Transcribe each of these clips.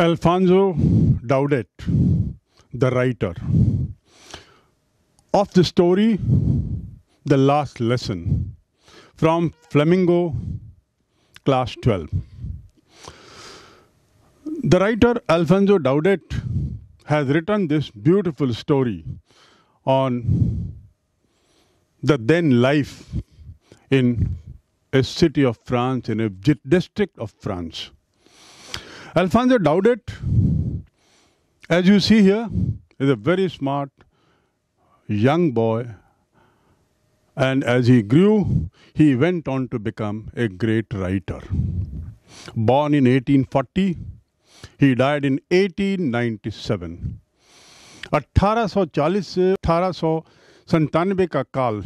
Alfonso Daudet, the writer of the story, The Last Lesson, from Flamingo, Class 12. The writer Alfonso Daudet has written this beautiful story on the then life in a city of France, in a district of France. Alfonso Daudet, as you see here, is a very smart young boy. And as he grew, he went on to become a great writer. Born in 1840, he died in 1897. 1840 से अठारह का काल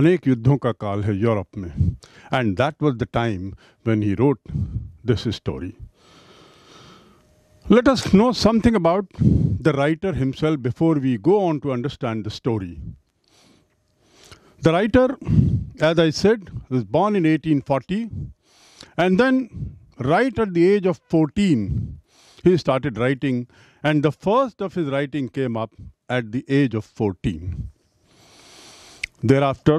अनेक युद्धों का काल है Europe में and that was the time when he wrote this story let us know something about the writer himself before we go on to understand the story. The writer, as I said, was born in 1840 and then, right at the age of 14, he started writing, and the first of his writing came up at the age of 14. Thereafter,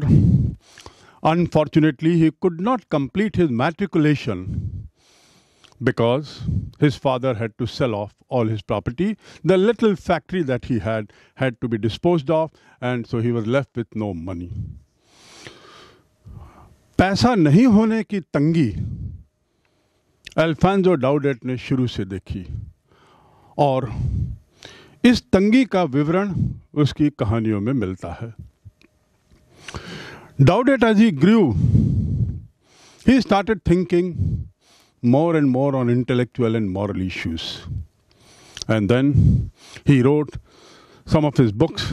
unfortunately, he could not complete his matriculation because his father had to sell off all his property. The little factory that he had had to be disposed of, and so he was left with no money. पैसा नहीं होने की तंगी Alfonso डाउडेट ने शुरू से देखी और इस तंगी का विवरण उसकी कहानियों में मिलता है डाउडेट as he grew he started thinking more and more on intellectual and moral issues. And then he wrote some of his books.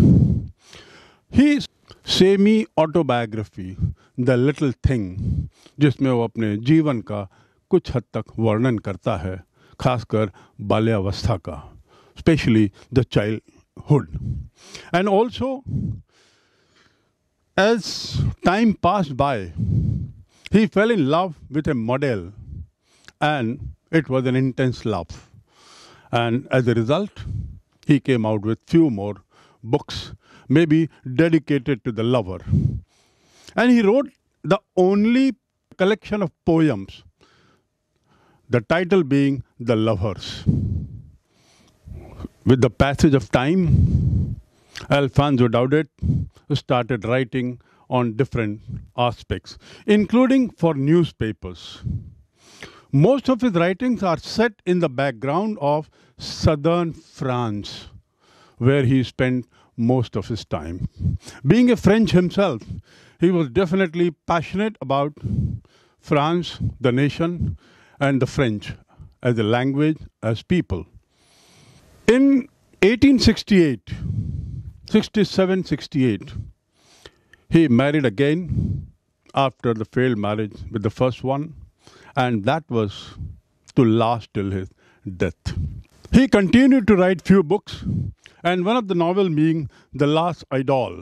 His semi autobiography, The Little Thing, जिसमें वो अपने जीवन का कुछ हद तक वर्णन करता है खासकर बाल्यावस्था का specially the childhood and also as time passed by he fell in love with a model and it was an intense love, And as a result, he came out with few more books, maybe dedicated to the lover. And he wrote the only collection of poems, the title being The Lovers. With the passage of time, Alfonso Daudet started writing on different aspects, including for newspapers. Most of his writings are set in the background of southern France, where he spent most of his time. Being a French himself, he was definitely passionate about France, the nation, and the French as a language, as people. In 1868, 67 68, he married again after the failed marriage with the first one and that was to last till his death. He continued to write few books, and one of the novel being The Last Idol.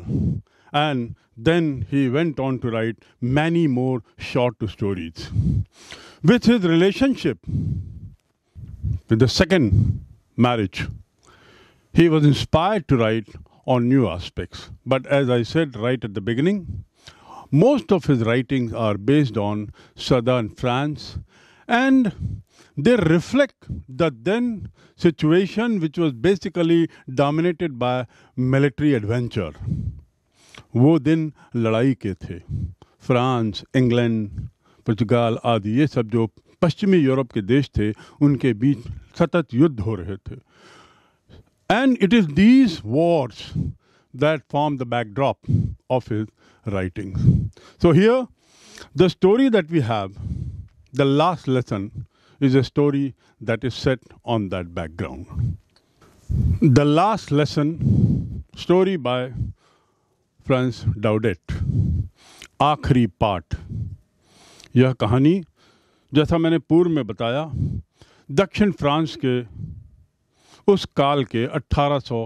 And then he went on to write many more short stories. With his relationship with the second marriage, he was inspired to write on new aspects. But as I said right at the beginning, most of his writings are based on southern France and they reflect the then situation which was basically dominated by military adventure. वो दिन लड़ाई के थे France England पुर्तगाल आदि ये सब जो पश्चिमी यूरोप के देश थे उनके बीच सतत युद्ध हो रहे थे and it is these wars that form the backdrop of his writings. So here, the story that we have, the last lesson, is a story that is set on that background. The last lesson, story by Franz Daudet, आखिरी Part. यह कहानी जैसा मैंने पूर्व में बताया दक्षिण France के उस काल के 1800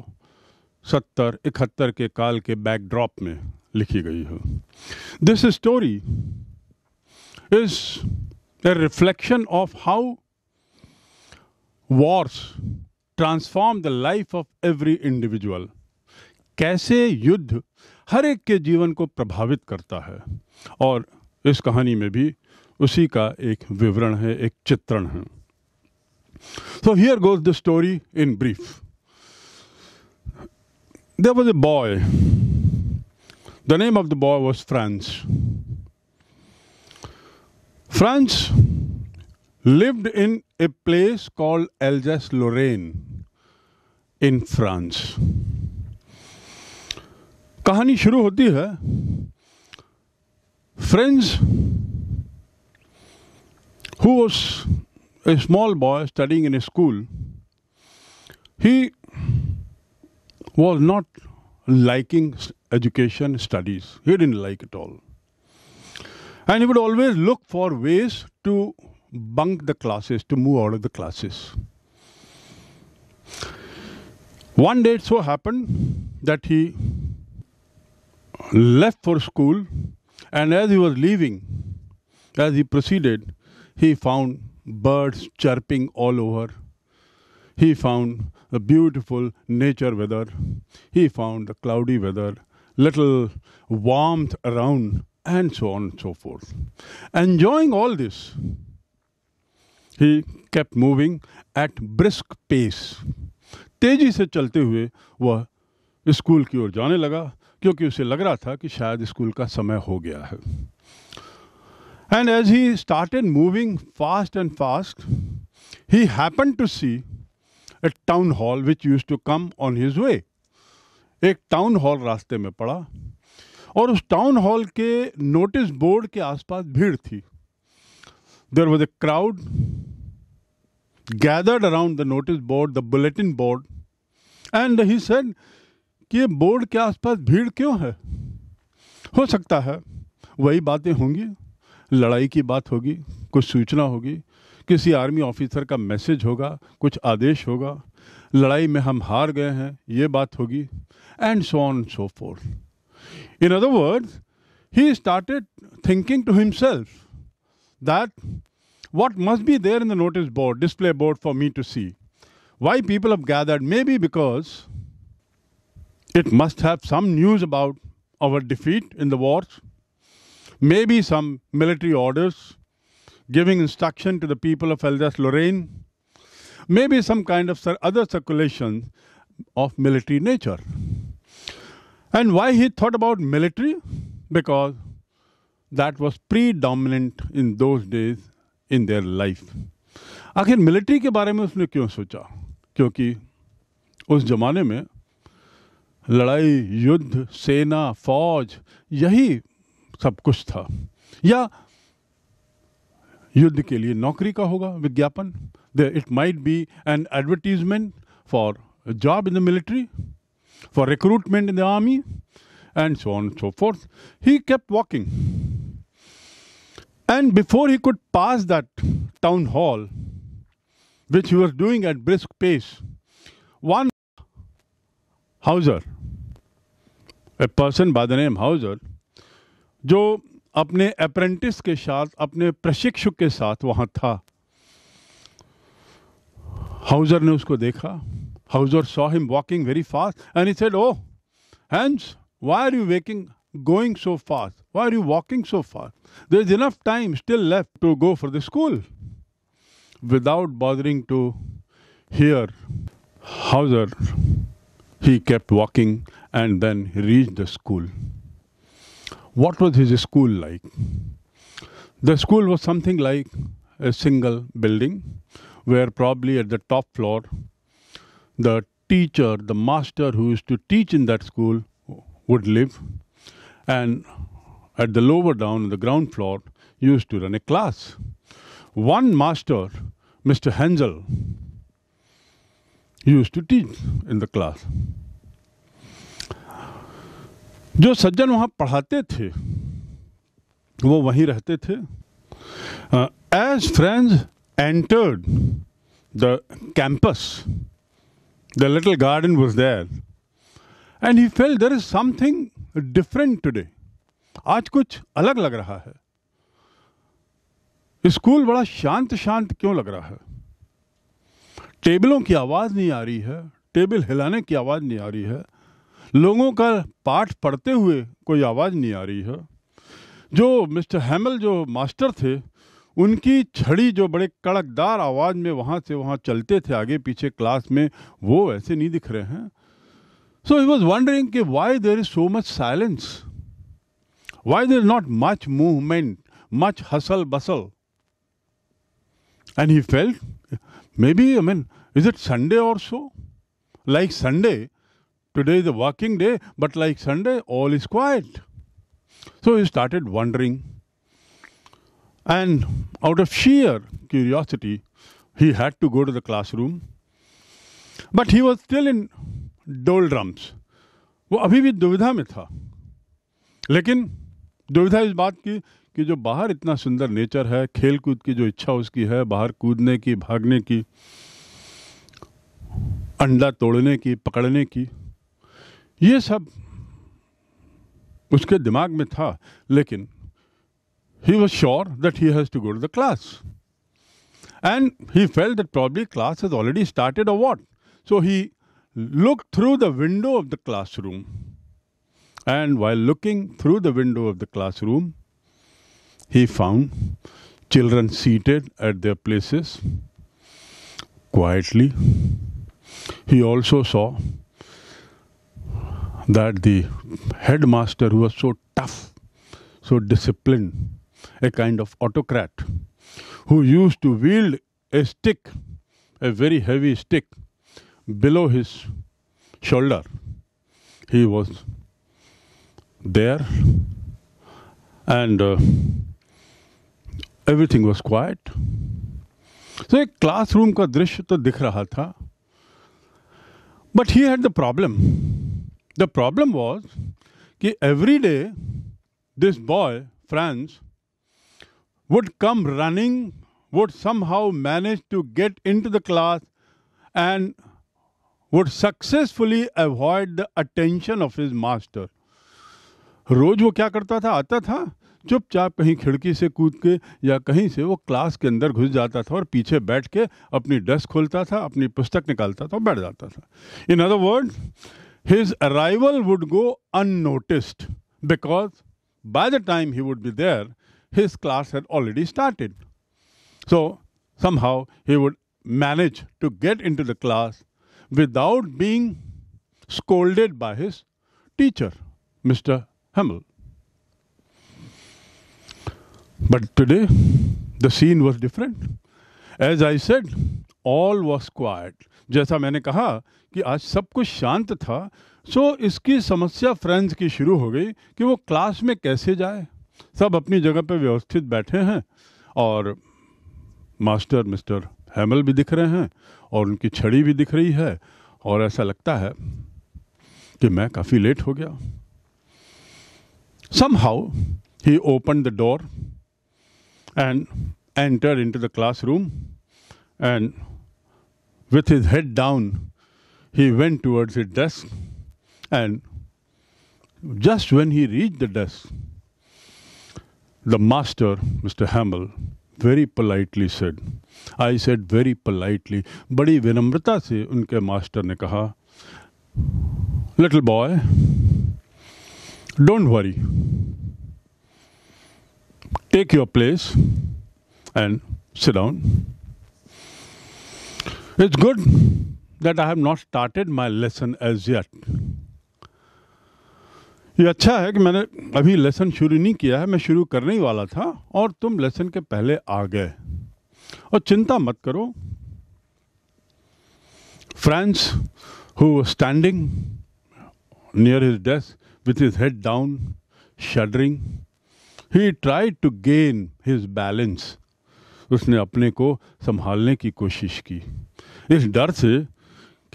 सत्तर इकहत्तर के काल के बैकड्रॉप में लिखी गई है this story is a reflection of how wars transform the life of every individual कैसे युद्ध हर एक के जीवन को प्रभावित करता है और इस कहानी में भी उसी का एक विवरण है एक चित्रण है so here goes the story in brief there was a boy. The name of the boy was Franz. Franz lived in a place called Alsace Lorraine in France. कहानी शुरू होती है Franz who was a small boy studying in a school, he was not liking education studies. He didn't like it all. And he would always look for ways to bunk the classes, to move out of the classes. One day it so happened that he left for school, and as he was leaving, as he proceeded, he found birds chirping all over. He found the beautiful nature weather. He found the cloudy weather, little warmth around, and so on and so forth. Enjoying all this, he kept moving at brisk pace. तेजी से चलते हुए वह school की ओर जाने लगा क्योंकि उसे लग रहा था कि शायद स्कूल का समय हो गया है And as he started moving fast and fast, he happened to see a town hall which use to come on his way एक टाउन हॉल रास्ते में पड़ा और उस टाउन हॉल के नोटिस बोर्ड के आसपास भीड़ थी there was a crowd gathered around the notice board the bulletin board and he said कि ये बोर्ड के आसपास भीड़ क्यों है हो सकता है वही बातें होंगी लड़ाई की बात होगी कुछ सूचना होगी किसी आर्मी ऑफिसर का मैसेज होगा कुछ आदेश होगा लड़ाई में हम हार गए हैं ये बात होगी and so on so forth in other word he started thinking to himself that what must be there in the notice board display board for me to see why people of gathered may be because it must have some news about our defeat in the wars may be some military orders giving instruction to the people of Alsace Lorraine, maybe some kind of other circulation of military nature. And why he thought about military? Because that was predominant in those days in their life. आखिर military के बारे में उसने क्यों सोचा क्योंकि उस जमाने में लड़ाई युद्ध सेना फौज यही सब कुछ था या युद्ध के लिए नौकरी का होगा विज्ञापन it might be an advertisement for job in the military for recruitment in the army and so on so forth he kept walking and before he could pass that town hall which you are doing at brisk pace one Hauser a person by the name Hauser जो अपने apprentice के साथ अपने प्रशिक्षक के साथ वहां था हाउजर ने उसको देखा Hauser saw him walking very fast and said oh Hans why are you waking going so fast why are you walking so fast there is enough time still left to go for the school without bothering to hear Hauser he kept walking and then reach the school What was his school like? The school was something like a single building where probably at the top floor the teacher, the master who used to teach in that school would live and at the lower down, the ground floor, used to run a class. One master, Mr. Hensel, used to teach in the class. जो सज्जन वहाँ पढ़ाते थे वो वहीं रहते थे as Franz entered the campus the little garden was there and he fell there is something different today आज कुछ अलग लग रहा है स्कूल बड़ा शांत शांत क्यों लग रहा है टेबलों की आवाज़ नहीं आ रही है टेबल हिलाने की आवाज़ नहीं आ रही है लोगों का पाठ पढ़ते हुए कोई आवाज़ नहीं आ रही है जो मिस्टर हैमल जो मास्टर थे उनकी छड़ी जो बड़े कड़कदार आवाज़ में वहाँ से वहाँ चलते थे आगे पीछे क्लास में वो ऐसे नहीं दिख रहे हैं सो ही वॉज वंडरिंग कि why there is so much silence why there not much movement much hustle bustle and he felt be I mean is it Sunday और so like Sunday Today is a working day, but like Sunday, all is quiet. So he started wondering. And out of sheer curiosity, he had to go to the classroom. But he was still in doldrums वो अभी भी दुविधा में था लेकिन दुविधा इस बात की कि जो बाहर इतना सुंदर नेचर है खेल कूद की जो इच्छा उसकी है बाहर कूदने की भागने की अंडा तोड़ने की पकड़ने की ये सब उसके दिमाग में था लेकिन he was sure that he has to go to the class. And he felt that probably class has already started or what. So he looked through the window of the classroom. And while looking through the window of the classroom, he found children seated at their places quietly. He also saw that the headmaster, who was so tough, so disciplined, a kind of autocrat, who used to wield a stick, a very heavy stick, below his shoulder, he was there, and uh, was quiet. So सो एक classroom का दृश्य तो दिख रहा था but The problem was कि every day this boy, Franz, would come running, would somehow manage to get into the class and would successfully avoid the attention of his master. रोज वो क्या करता था आता था चुपचाप कहीं खिड़की से कूद के या कहीं से वो क्लास के अंदर घुस जाता था और पीछे बैठ के अपनी डेस्क खोलता था अपनी पुस्तक निकालता था और बैठ जाता था in other word his arrival would go unnoticed because by the time he would be there, his class had already started. So somehow he would manage to get into the class without being scolded by his teacher, Mr. Hamel. But today, the scene was different. As I said, all was quite जैसा मैंने कहा कि आज सब कुछ शांत था सो so, इसकी समस्या फ्रेंड्स की शुरू हो गई कि वो क्लास में कैसे जाए सब अपनी जगह पे व्यवस्थित बैठे हैं और मास्टर मिस्टर हैमल भी दिख रहे हैं और उनकी छड़ी भी दिख रही है और ऐसा लगता है कि मैं काफ़ी लेट हो गया somehow he open the door and enter into the classroom and With his head down, he went towards his desk, and just when he reached the desk, the master, Mr. Hamel, very politely said, I said very politely, बड़ी विनम्रता से उनके master ने कहा boy, don't worry, take your place and sit down." It's good that I have not started my lesson as yet. ये अच्छा है कि मैंने अभी लेसन शुरू नहीं किया है मैं शुरू करने ही वाला था और तुम लेसन के पहले आ गए और चिंता मत करो Franz who standing near his desk with his head down shuddering he try to gain his balance उसने अपने को संभालने की कोशिश की इस डर से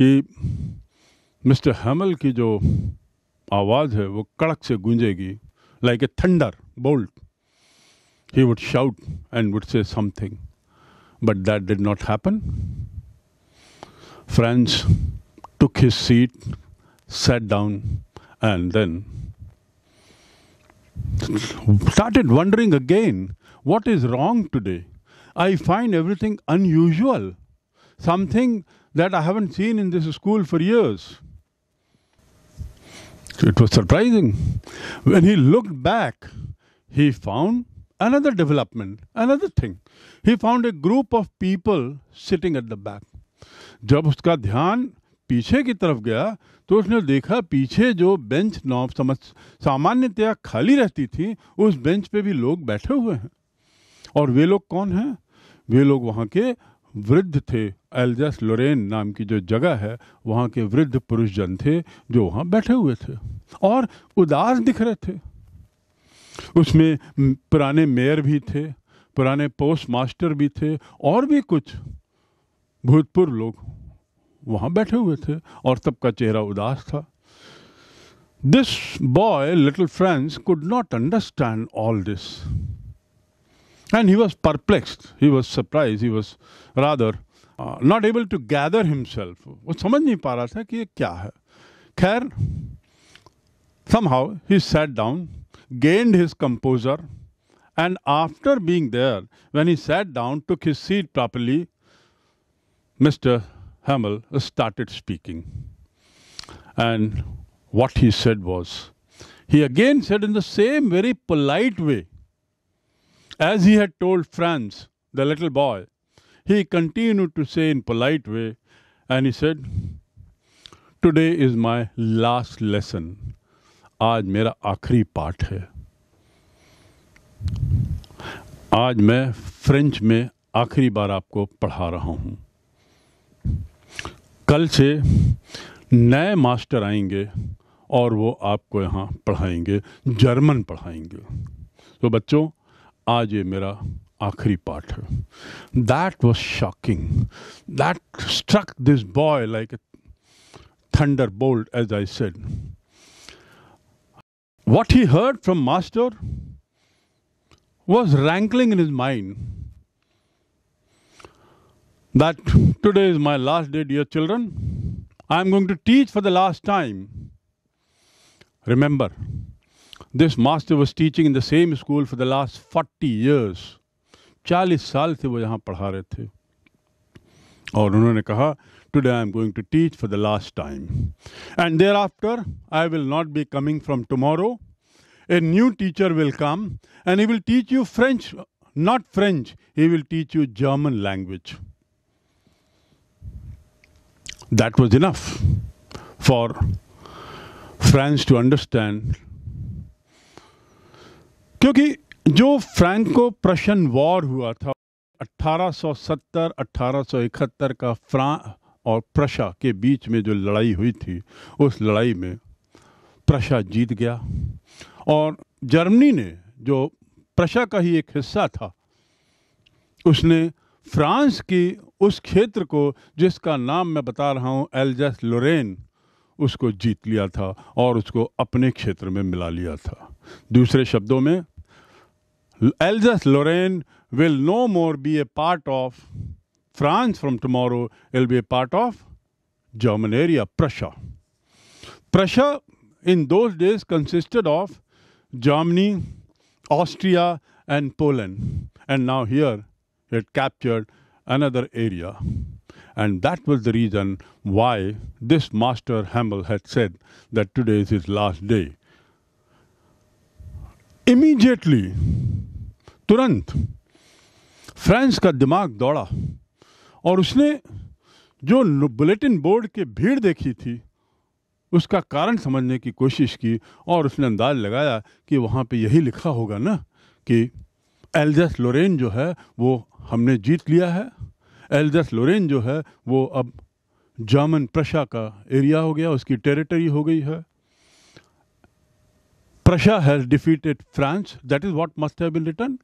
कि मिस्टर हैमल की जो आवाज़ है वो कड़क से गूंजेगी like a thunderbolt he would shout and would say something but that did not happen Franz took his seat set down and then started wondering again what is wrong today I find everything unusual something that I haven't seen in this school for years. It was surprising. When he looked back, he found another development, another thing. He found a group of people sitting at the back. जब उसका ध्यान पीछे की तरफ गया तो उसने देखा पीछे जो बेंच नॉब समझ सामान्यतया खाली रहती थी उस बेंच पे भी लोग बैठे हुए हैं और वे लोग कौन हैं वे लोग वहाँ के वृद्ध थे एल्जस लोरेन नाम की जो जगह है वहाँ के वृद्ध पुरुष जन थे जो वहाँ बैठे हुए थे और उदास दिख रहे थे उसमें पुराने मेयर भी थे पुराने पोस्ट मास्टर भी थे और भी कुछ भूतपूर्व लोग वहाँ बैठे हुए थे और सबका चेहरा उदास था this boy little Franz could not understand all this And he was perplexed, he was surprised, he was rather uh, not able to gather himself. somehow he sat down, gained his composure, and after being there, when he sat down, took his seat properly, Mr. Hamel started speaking. And what he said was, he again said in the same very polite way, As he had told Franz, the little boy, he continued to say in polite way, and he said, Today is my last lesson. आज मेरा आखिरी पाठ है आज मैं French में आखिरी बार आपको पढ़ा रहा हूँ कल से नए मास्टर आएंगे और वो आपको यहाँ पढ़ाएंगे जर्मन पढ़ाएंगे तो बच्चों आज ये मेरा आखिरी पार्ट है that was shocking that struck this boy like a thunderbolt as I what he heard from master was rankling in his mind that today is my last day dear children i am going to teach for the last time remember this master was teaching in the same school for the last 40 years. 40 साल से वो यहाँ पढ़ा रहे थे और उन्होंने कहा today I am going to teach for the last time. And thereafter, I will not be coming from tomorrow. A new teacher will come and he will teach you French, not French, he will teach you German language. That was enough for France to understand क्योंकि जो Franco प्रशन war हुआ था 1870 1871 का France और Prussia के बीच में जो लड़ाई हुई थी उस लड़ाई में प्रशा जीत गया और जर्मनी ने जो प्रशा का ही एक हिस्सा था उसने फ्रांस की उस क्षेत्र को जिसका नाम मैं बता रहा हूँ एलजस लोरेन उसको जीत लिया था और उसको अपने क्षेत्र में मिला लिया था दूसरे शब्दों में Alsace Lorraine will no more be a part of France from tomorrow will be a part of German area Prussia Prussia in those days consisted of Germany Austria and Poland and now here it captured another area And that was the reason why this Master Hamel had said that today is his last day. Immediately, तुरंत France का दिमाग दौड़ा और उसने जो bulletin board की भीड़ देखी थी उसका कारण समझने की कोशिश की और उसने अंदाज लगाया कि वहाँ पे यही लिखा होगा ना कि एल्जस लोरेन जो है वो हमने जीत लिया है एल्जस लोरेन जो है वो अब जर्मन प्रशा का एरिया हो गया उसकी टेरिटरी हो गई है Prussia has defeated France that is what must have return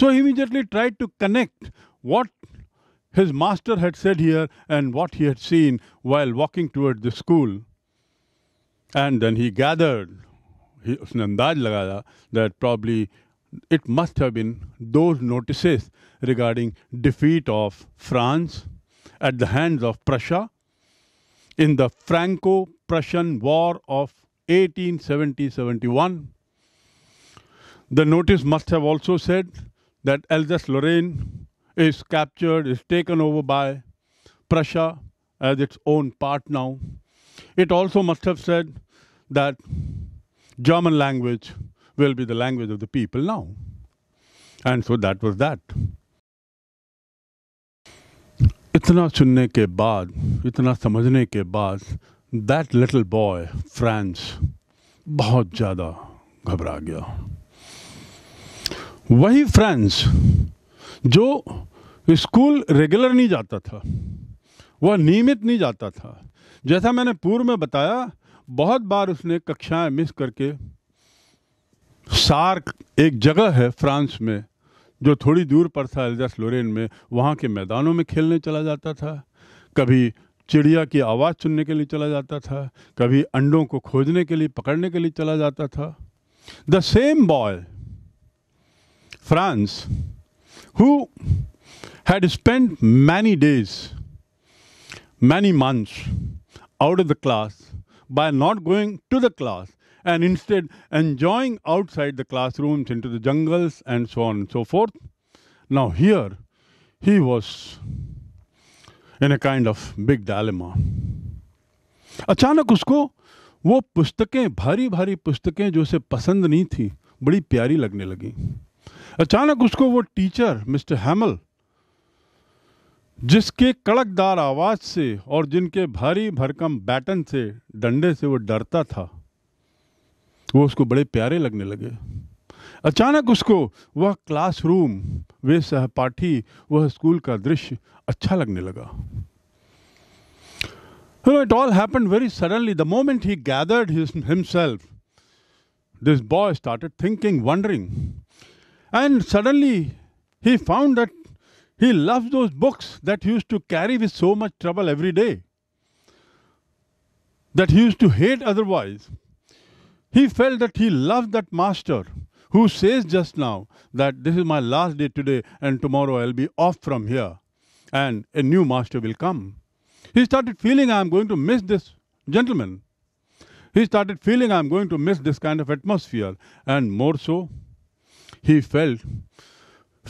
so immediately try to connect what his master had said here and what he had seen while walking toward the school and then he gathered उसने अंदाज लगाया that probably it must have been those notices regarding defeat of France at the hands of Prussia in the Franco-Prussian War of 1870-71. The notice must have also said that Alsace-Lorraine is captured, is taken over by Prussia as its own part now. It also must have said that German language will be the language of the people now. And so that was that इतना सुनने के बाद इतना समझने के बाद that little boy France बहुत ज़्यादा घबरा गया वही फ्रांस जो स्कूल रेगुलर नहीं जाता था वह नियमित नहीं जाता था जैसा मैंने पूर्व में बताया बहुत बार उसने कक्षाएं मिस करके सार्क एक जगह है फ्रांस में जो थोड़ी दूर पर था एल्जस लोरेन में वहाँ के मैदानों में खेलने चला जाता था कभी चिड़िया की आवाज़ सुनने के लिए चला जाता था कभी अंडों को खोजने के लिए पकड़ने के लिए चला जाता था the same boy France who had spend many days many months out of the class by not going to the class and instead enjoying outside the classrooms into the jungles and so on and so forth. Now, here he was in a kind of big dilemma. अचानक उसको वो पुस्तकें भारी भारी पुस्तकें जो उसे पसंद नहीं थी बड़ी प्यारी लगने लगी अचानक उसको वो टीचर मिस्टर हैमल जिसके कड़कदार आवाज से और जिनके भारी भरकम बैटन से डंडे से वो डरता था वो उसको बड़े प्यारे लगने लगे अचानक उसको वह क्लासरूम वे सहपाठी वह स्कूल का दृश्य अच्छा लगने लगा it all happen very suddenly the moment he gathered himself this boy started thinking wondering and suddenly he found that he love those books that use to carry with so much trouble every day that use to hate otherwise He felt that he loved that master who says just now that this is my last day today and tomorrow I'll be off from here and a new master will come. He started feeling I'm going to miss this gentleman. He started feeling I'm going to miss this kind of atmosphere and more so he felt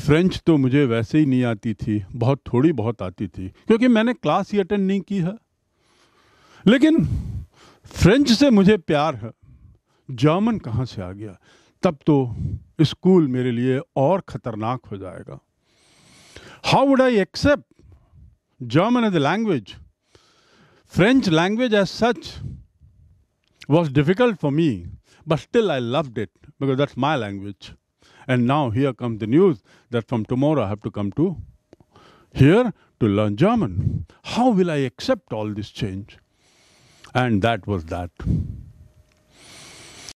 French तो मुझे वैसे ही नहीं आती थी बहुत थोड़ी बहुत आती थी क्योंकि मैंने क्लास ही अटेंड नहीं की है लेकिन फ्रेंच से मुझे प्यार है जर्मन कहाँ से आ गया तब तो स्कूल मेरे लिए और खतरनाक हो जाएगा how would I accept German as a language French language as such was difficult for me but still I love it because that's my language and now here come the news that from tomorrow I have to come to here to learn German how will I accept all this change and that was that